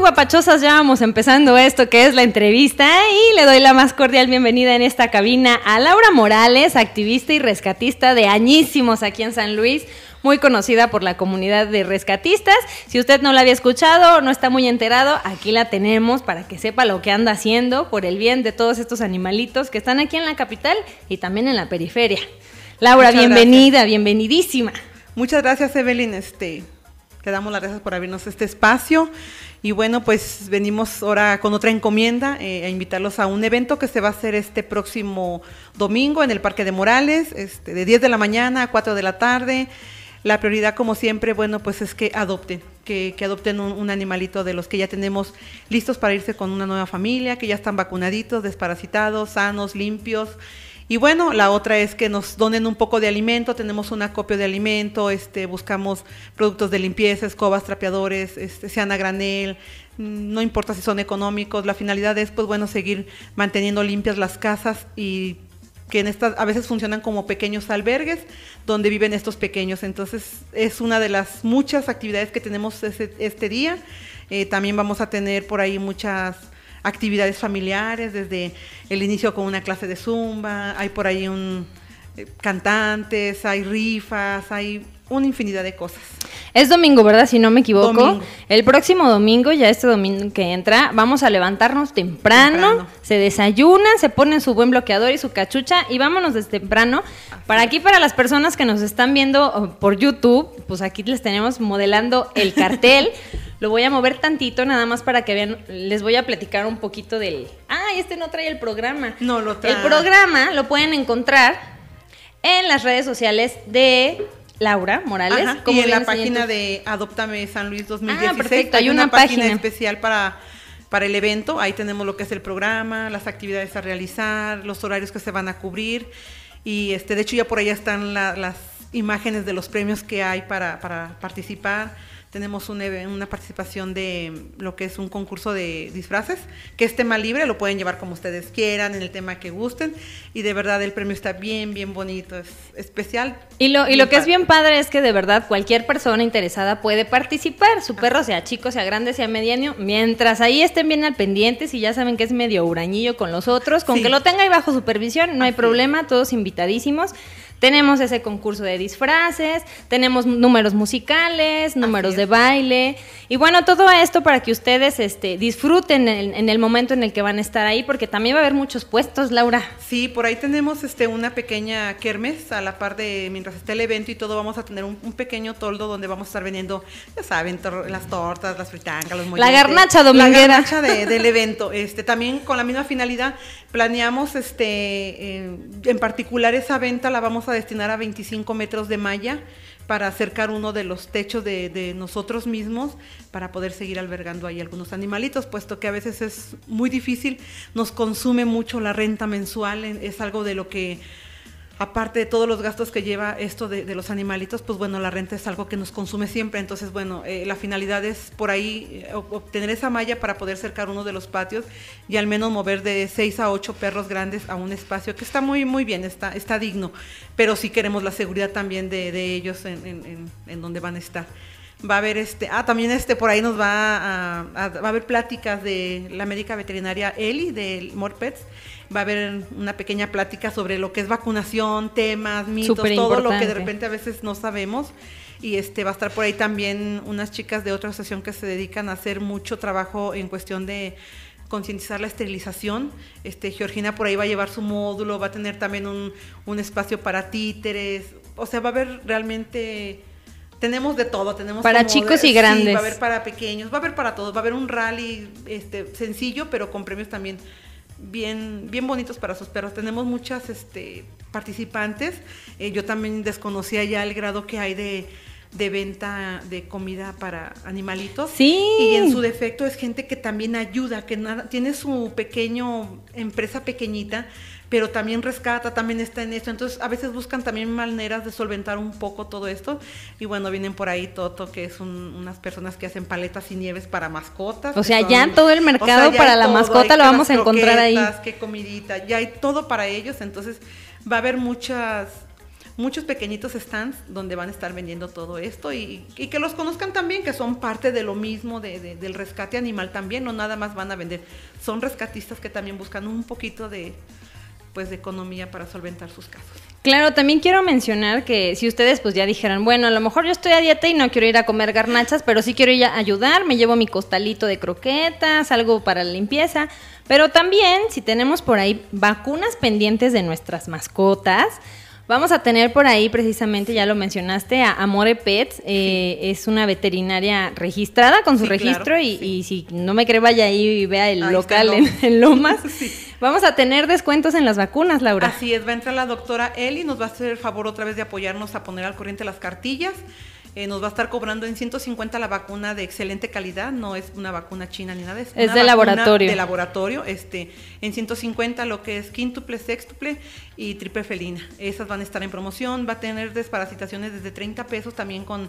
guapachosas, ya vamos empezando esto que es la entrevista y le doy la más cordial bienvenida en esta cabina a Laura Morales, activista y rescatista de añísimos aquí en San Luis muy conocida por la comunidad de rescatistas. Si usted no la había escuchado no está muy enterado, aquí la tenemos para que sepa lo que anda haciendo por el bien de todos estos animalitos que están aquí en la capital y también en la periferia. Laura, bienvenida, bienvenidísima. Muchas gracias, Evelyn. Este, te damos las gracias por abrirnos este espacio. Y bueno, pues venimos ahora con otra encomienda eh, a invitarlos a un evento que se va a hacer este próximo domingo en el Parque de Morales, este, de 10 de la mañana a 4 de la tarde. La prioridad, como siempre, bueno, pues es que adopten, que, adopten un, un, animalito de los que ya tenemos listos para irse con una nueva familia, que ya están vacunaditos, desparasitados, sanos, limpios. Y bueno, la otra es que nos donen un poco de alimento, tenemos un acopio de alimento, este, buscamos productos de limpieza, escobas, trapeadores, este, sean a granel, mm, no importa si son económicos, la finalidad es pues bueno seguir manteniendo limpias las casas y que estas a veces funcionan como pequeños albergues donde viven estos pequeños. Entonces es una de las muchas actividades que tenemos este día. Eh, también vamos a tener por ahí muchas actividades familiares, desde el inicio con una clase de zumba, hay por ahí un eh, cantantes, hay rifas, hay una infinidad de cosas. Es domingo, ¿verdad? Si no me equivoco. El próximo domingo, ya este domingo que entra, vamos a levantarnos temprano, se desayuna, se ponen su buen bloqueador y su cachucha y vámonos desde temprano. Para aquí, para las personas que nos están viendo oh, por YouTube, pues aquí les tenemos modelando el cartel. Lo voy a mover tantito nada más para que vean, les voy a platicar un poquito del... Ah, este no trae el programa. No lo trae. El programa lo pueden encontrar en las redes sociales de Laura Morales. como y en la página de Adóptame San Luis 2016. Ah, perfecto, hay, una, página, especial para para el evento. Ahí tenemos lo que es el programa, las actividades a realizar, los horarios que se van a cubrir. Y este, de hecho ya por allá están las imágenes de los premios que hay para, para participar tenemos una participación de lo que es un concurso de disfraces, que es tema libre, lo pueden llevar como ustedes quieran, en el tema que gusten, y de verdad el premio está bien, bien bonito, es especial. Y lo, y lo que es bien padre es que de verdad cualquier persona interesada puede participar, su perro sea chico, sea grande, sea mediano, mientras ahí estén bien al pendiente, si ya saben que es medio urañillo con los otros, con que lo tenga ahí bajo supervisión, no hay problema, todos invitadísimos. Tenemos ese concurso de disfraces, tenemos números musicales, números de baile y bueno, todo esto para que ustedes este, disfruten en, el momento en el que van a estar ahí porque también va a haber muchos puestos, Laura. Sí, por ahí tenemos este, una pequeña kermes a la par de mientras esté el evento y todo, vamos a tener un, pequeño toldo donde vamos a estar vendiendo, ya saben, las tortas, las fritangas, los La garnacha dominguera. La garnacha del evento. Este, también con la misma finalidad planeamos este, eh, en particular esa venta la vamos a destinar a 25 metros de malla para acercar uno de los techos de, de, nosotros mismos para poder seguir albergando ahí algunos animalitos, puesto que a veces es muy difícil, nos consume mucho la renta mensual, es algo de lo que aparte de todos los gastos que lleva esto de, los animalitos, pues bueno, la renta es algo que nos consume siempre. Entonces, bueno, eh, la finalidad es por ahí eh, obtener esa malla para poder cercar uno de los patios y al menos mover de seis a ocho perros grandes a un espacio que está muy, muy bien, está, está digno. Pero sí queremos la seguridad también de, ellos en donde van a estar va a haber este, ah, también este por ahí nos va a, va a haber pláticas de la médica veterinaria Eli de Morpets. Va a haber una pequeña plática sobre lo que es vacunación, temas, mitos, todo lo que de repente a veces no sabemos. Y este va a estar por ahí también unas chicas de otra asociación que se dedican a hacer mucho trabajo en cuestión de concientizar la esterilización. Este, Georgina por ahí va a llevar su módulo, va a tener también un, un espacio para títeres. O sea, va a haber realmente tenemos de todo, tenemos para chicos y grandes. va a haber para pequeños, va a haber para todos, va a haber un rally este sencillo, pero con premios también bien bien bonitos para sus perros. Tenemos muchas este participantes. Eh, yo también desconocía ya el grado que hay de de venta de comida para animalitos. Sí. Y en su defecto es gente que también ayuda, que nada, tiene su pequeño, empresa pequeñita, pero también rescata, también está en esto. Entonces, a veces buscan también maneras de solventar un poco todo esto. Y bueno, vienen por ahí Toto, que es unas personas que hacen paletas y nieves para mascotas. O sea, ya en todo el mercado para la mascota lo vamos a encontrar ahí. Qué comidita, ya hay todo para ellos. Entonces, va a haber muchas muchos pequeñitos stands donde van a estar vendiendo todo esto y, que los conozcan también, que son parte de lo mismo del rescate animal también, no nada más van a vender. Son rescatistas que también buscan un poquito de, pues, de economía para solventar sus casos. Claro, también quiero mencionar que si ustedes pues ya dijeran, bueno, a lo mejor yo estoy a dieta y no quiero ir a comer garnachas, pero sí quiero ir a ayudar, me llevo mi costalito de croquetas, algo para la limpieza, pero también si tenemos por ahí vacunas pendientes de nuestras mascotas, Vamos a tener por ahí precisamente, ya lo mencionaste, a Amore Pets. Eh, es una veterinaria registrada con su registro y, si no me cree vaya ahí y vea el local en, en, Lomas. Vamos a tener descuentos en las vacunas, Laura. Así es, va a entrar la doctora Eli, nos va a hacer el favor otra vez de apoyarnos a poner al corriente las cartillas. Eh, nos va a estar cobrando en 150 la vacuna de excelente calidad, no es una vacuna china ni nada Es, de laboratorio. De laboratorio, este, en 150 lo que es quíntuple, sextuple y triple felina. Esas van a estar en promoción, va a tener desparasitaciones desde 30 pesos también con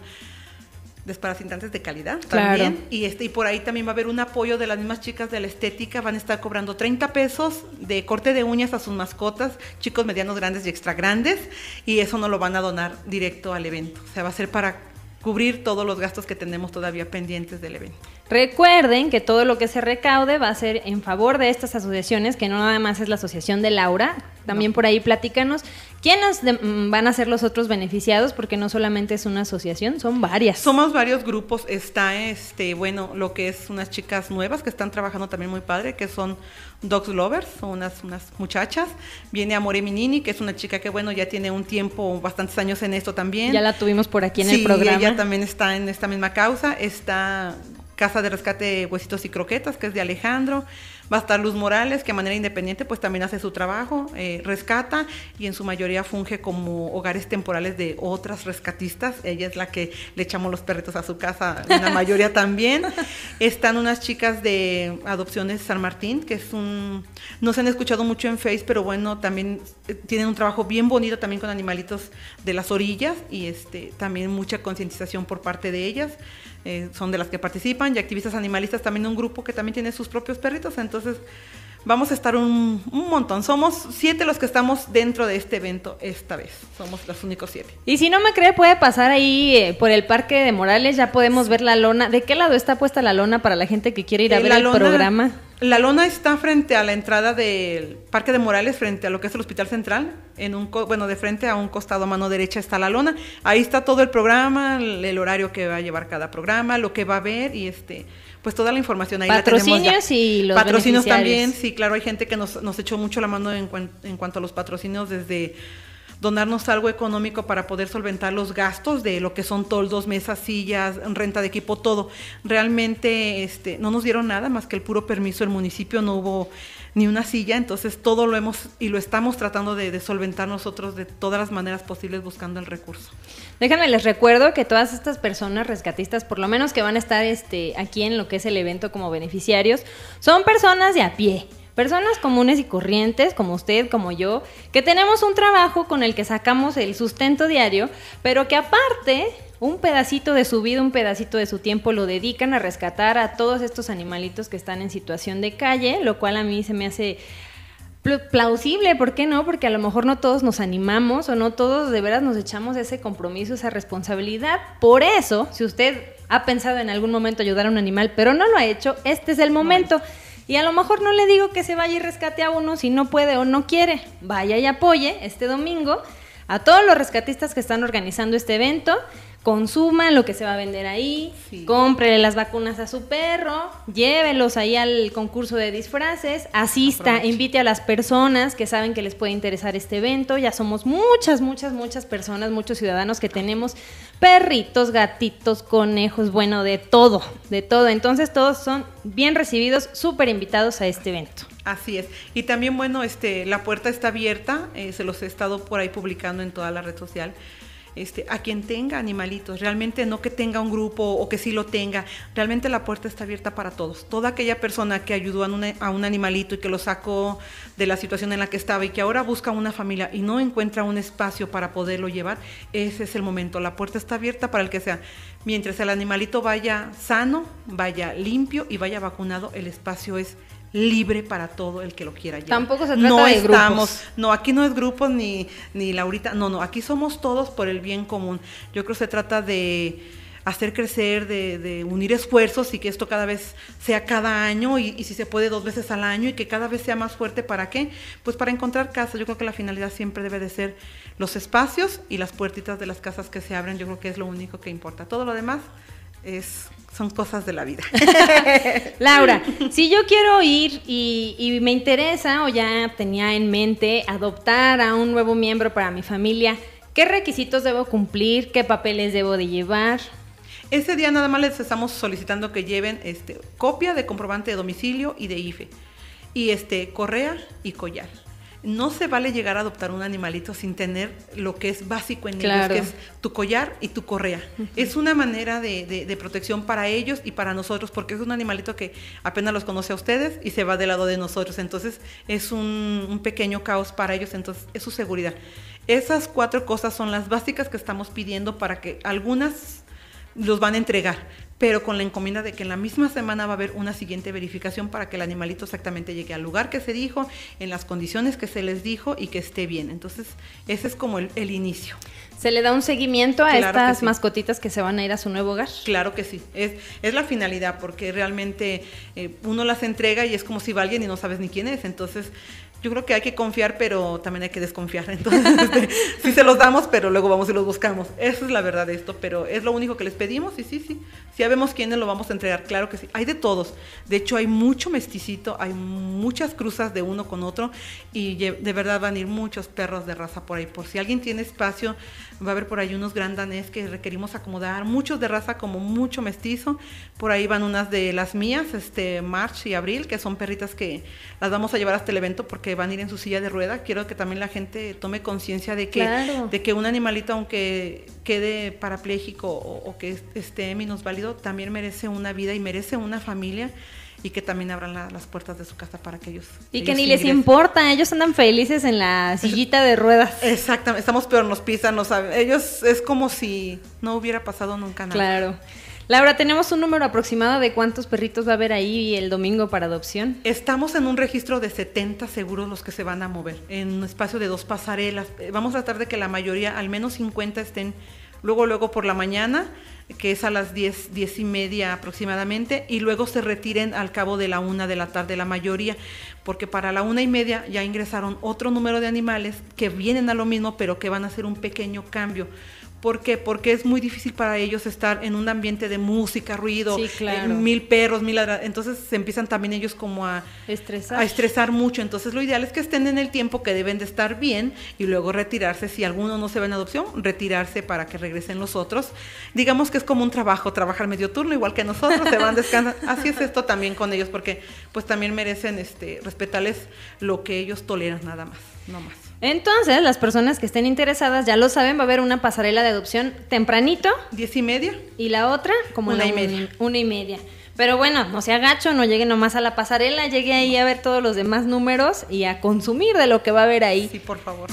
desparasitantes de calidad también. Y, este, y por ahí también va a haber un apoyo de las mismas chicas de la estética. Van a estar cobrando 30 pesos de corte de uñas a sus mascotas, chicos medianos, grandes y extra grandes. Y eso no lo van a donar directo al evento. O sea, va a ser para cubrir todos los gastos que tenemos todavía pendientes del evento. Recuerden que todo lo que se recaude va a ser en favor de estas asociaciones, que no nada más es la asociación de Laura. También por ahí platícanos quiénes mm, van a ser los otros beneficiados, porque no solamente es una asociación, son varias. Somos varios grupos. Está, este, bueno, lo que es unas chicas nuevas que están trabajando también muy padre, que son Dogs Lovers, son unas, unas muchachas. Viene Amore Minini, que es una chica que, bueno, ya tiene un tiempo, bastantes años en esto también. Ya la tuvimos por aquí en el programa. Sí, ella también está en esta misma causa. Está Casa de Rescate Huesitos y Croquetas, que es de Alejandro. Va Luz Morales, que de manera independiente pues también hace su trabajo, eh, rescata y en su mayoría funge como hogares temporales de otras rescatistas. Ella es la que le echamos los perritos a su casa, en la mayoría también. Están unas chicas de Adopciones San Martín, que es un... No se han escuchado mucho en Face, pero bueno, también eh, tienen un trabajo bien bonito también con animalitos de las orillas y este, también mucha concientización por parte de ellas. Eh, son de las que participan, y activistas animalistas también un grupo que también tiene sus propios perritos, entonces vamos a estar un, montón. Somos siete los que estamos dentro de este evento esta vez. Somos los únicos siete. Y si no me cree, puede pasar ahí eh, por el Parque de Morales. Ya podemos ver la lona. ¿De qué lado está puesta la lona para la gente que quiere ir a eh, ver el programa? La lona está frente a la entrada del Parque de Morales, frente a lo que es el Hospital Central. En un bueno, de frente a un costado a mano derecha está la lona. Ahí está todo el programa, el horario que va a llevar cada programa, lo que va a ver y este, pues toda la información ahí patrocinios y los patrocinios también. Sí, claro, hay gente que nos, nos echó mucho la mano en, en cuanto a los patrocinios desde donarnos algo económico para poder solventar los gastos de lo que son toldos, mesas, sillas, renta de equipo, todo. Realmente este, no nos dieron nada más que el puro permiso del municipio, no hubo ni una silla, entonces todo lo hemos y lo estamos tratando de, solventar nosotros de todas las maneras posibles buscando el recurso. Déjenme les recuerdo que todas estas personas rescatistas, por lo menos que van a estar este, aquí en lo que es el evento como beneficiarios, son personas de a pie. Personas comunes y corrientes, como usted, como yo, que tenemos un trabajo con el que sacamos el sustento diario, pero que aparte un pedacito de su vida, un pedacito de su tiempo lo dedican a rescatar a todos estos animalitos que están en situación de calle, lo cual a mí se me hace plausible, ¿por qué no? Porque a lo mejor no todos nos animamos o no todos de veras nos echamos ese compromiso, esa responsabilidad. Por eso, si usted ha pensado en algún momento ayudar a un animal, pero no lo ha hecho, este es el momento. momento. Y a lo mejor no le digo que se vaya y rescate a uno si no puede o no quiere. Vaya y apoye este domingo a todos los rescatistas que están organizando este evento consuma lo que se va a vender ahí, cómprele las vacunas a su perro, llévelos ahí al concurso de disfraces, asista, invite a las personas que saben que les puede interesar este evento. Ya somos muchas, muchas, muchas personas, muchos ciudadanos que tenemos perritos, gatitos, conejos, bueno, de todo, de todo. Entonces todos son bien recibidos, súper invitados a este evento. Así es. Y también, bueno, este, la puerta está abierta, eh, se los he estado por ahí publicando en toda la red social este, a quien tenga animalitos, realmente no que tenga un grupo o que sí lo tenga, realmente la puerta está abierta para todos. Toda aquella persona que ayudó a, a un animalito y que lo sacó de la situación en la que estaba y que ahora busca una familia y no encuentra un espacio para poderlo llevar, ese es el momento. La puerta está abierta para el que sea. Mientras el animalito vaya sano, vaya limpio y vaya vacunado, el espacio es libre para todo el que lo quiera Tampoco se trata de estamos, grupos. No, aquí no es grupo ni, ni Laurita, no, no, aquí somos todos por el bien común. Yo creo que se trata de hacer crecer, de, unir esfuerzos y que esto cada vez sea cada año y, y, si se puede dos veces al año y que cada vez sea más fuerte. ¿Para qué? Pues para encontrar casa. Yo creo que la finalidad siempre debe de ser los espacios y las puertitas de las casas que se abren. Yo creo que es lo único que importa. Todo lo demás es son cosas de la vida. Laura, si yo quiero ir y, me interesa o ya tenía en mente adoptar a un nuevo miembro para mi familia, ¿qué requisitos debo cumplir? ¿Qué papeles debo de llevar? Ese día nada más les estamos solicitando que lleven este, copia de comprobante de domicilio y de IFE, y este, correa y collar no se vale llegar a adoptar un animalito sin tener lo que es básico en ellos, que es tu collar y tu correa. Es una manera de, protección para ellos y para nosotros, porque es un animalito que apenas los conoce a ustedes y se va del lado de nosotros. Entonces es un pequeño caos para ellos, entonces es su seguridad. Esas cuatro cosas son las básicas que estamos pidiendo para que algunas los van a entregar, pero con la encomienda de que en la misma semana va a haber una siguiente verificación para que el animalito exactamente llegue al lugar que se dijo, en las condiciones que se les dijo y que esté bien. Entonces, ese es como el, inicio. ¿Se le da un seguimiento a estas mascotitas que se van a ir a su nuevo hogar? Claro que sí, es, es la finalidad, porque realmente eh, uno las entrega y es como si va alguien y no sabes ni quién es. Entonces, yo creo que hay que confiar, pero también hay que desconfiar. Entonces, si este, sí se los damos, pero luego vamos y los buscamos. Esa es la verdad de esto, pero es lo único que les pedimos y sí, sí. Si sabemos quiénes lo vamos a entregar, claro que sí. Hay de todos. De hecho, hay mucho mesticito, hay muchas cruzas de uno con otro y de verdad van a ir muchos perros de raza por ahí. Por si alguien tiene espacio, va a haber por ahí unos gran danés que requerimos acomodar, muchos de raza como mucho mestizo. Por ahí van unas de las mías, este March y Abril, que son perritas que las vamos a llevar hasta el evento porque van a ir en su silla de rueda, quiero que también la gente tome conciencia de, que, de que un animalito, aunque quede parapléjico o, que esté válido, también merece una vida y merece una familia y que también abran las puertas de su casa para que ellos. Y que ni les importa, ellos andan felices en la pues, sillita de ruedas. Exactamente, estamos peor, nos pisan, no saben. Ellos es como si no hubiera pasado nunca nada. Claro. Laura, ¿tenemos un número aproximado de cuántos perritos va a haber ahí el domingo para adopción? Estamos en un registro de 70 seguros los que se van a mover, en un espacio de dos pasarelas. Eh, vamos a tratar de que la mayoría, al menos 50, estén luego, luego por la mañana, que es a las 10, 10 y media aproximadamente, y luego se retiren al cabo de la una de la tarde la mayoría, porque para la una y media ya ingresaron otro número de animales que vienen a lo mismo, pero que van a hacer un pequeño cambio ¿Por qué? Porque es muy difícil para ellos estar en un ambiente de música, ruido, eh, mil perros, mil Entonces se empiezan también ellos como a estresar. a estresar mucho. Entonces lo ideal es que estén en el tiempo que deben de estar bien y luego retirarse. Si alguno no se va en adopción, retirarse para que regresen los otros. Digamos que es como un trabajo, trabajar medio turno, igual que nosotros, se van, descansan. Así es esto también con ellos, porque pues también merecen este, respetarles lo que ellos toleran nada más, no más. Entonces, las personas que estén interesadas ya lo saben, va a haber una pasarela de adopción tempranito. Diez y media. Y la otra, como una y media. Una y media. Pero bueno, no se agacho, no llegue nomás a la pasarela, llegue ahí a ver todos los demás números y a consumir de lo que va a haber ahí. Sí, por favor.